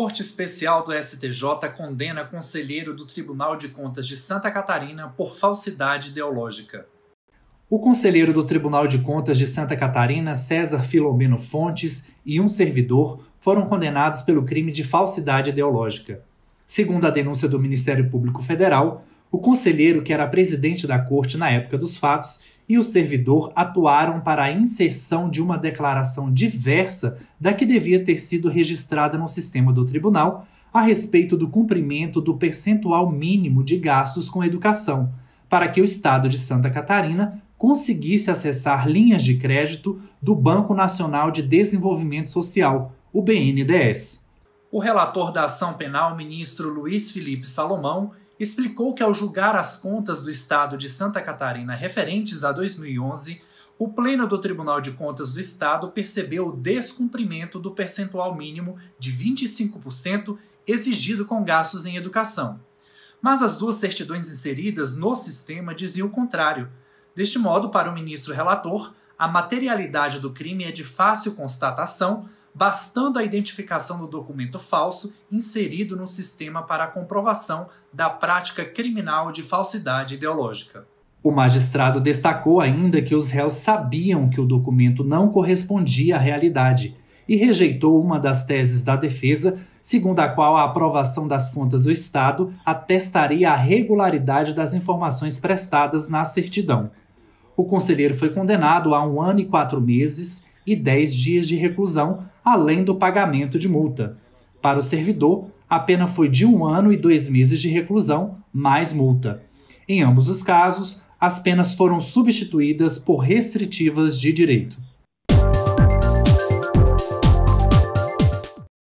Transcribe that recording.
Corte Especial do STJ condena conselheiro do Tribunal de Contas de Santa Catarina por falsidade ideológica. O conselheiro do Tribunal de Contas de Santa Catarina, César Filomeno Fontes, e um servidor foram condenados pelo crime de falsidade ideológica. Segundo a denúncia do Ministério Público Federal, o conselheiro, que era presidente da corte na época dos fatos, e o servidor atuaram para a inserção de uma declaração diversa da que devia ter sido registrada no sistema do tribunal a respeito do cumprimento do percentual mínimo de gastos com educação, para que o Estado de Santa Catarina conseguisse acessar linhas de crédito do Banco Nacional de Desenvolvimento Social, o BNDES. O relator da ação penal, ministro Luiz Felipe Salomão, explicou que ao julgar as contas do Estado de Santa Catarina referentes a 2011, o Pleno do Tribunal de Contas do Estado percebeu o descumprimento do percentual mínimo de 25% exigido com gastos em educação. Mas as duas certidões inseridas no sistema diziam o contrário. Deste modo, para o ministro relator, a materialidade do crime é de fácil constatação, bastando a identificação do documento falso inserido no sistema para a comprovação da prática criminal de falsidade ideológica. O magistrado destacou ainda que os réus sabiam que o documento não correspondia à realidade e rejeitou uma das teses da defesa, segundo a qual a aprovação das contas do Estado atestaria a regularidade das informações prestadas na certidão. O conselheiro foi condenado a um ano e quatro meses e dez dias de reclusão além do pagamento de multa. Para o servidor, a pena foi de um ano e dois meses de reclusão, mais multa. Em ambos os casos, as penas foram substituídas por restritivas de direito.